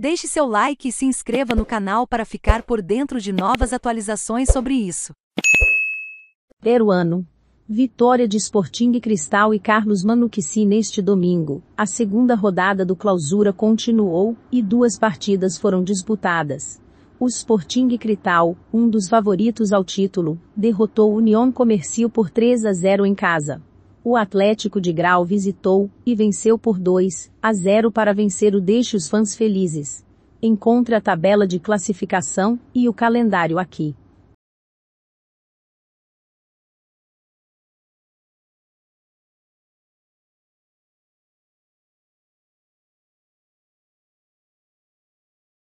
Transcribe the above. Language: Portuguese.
Deixe seu like e se inscreva no canal para ficar por dentro de novas atualizações sobre isso. Peruano. Vitória de Sporting Cristal e Carlos Manuquici neste domingo. A segunda rodada do Clausura continuou e duas partidas foram disputadas. O Sporting Cristal, um dos favoritos ao título, derrotou o União Comercial por 3 a 0 em casa o Atlético de Grau visitou e venceu por 2 a 0 para vencer o Deixe os Fãs Felizes. Encontre a tabela de classificação e o calendário aqui.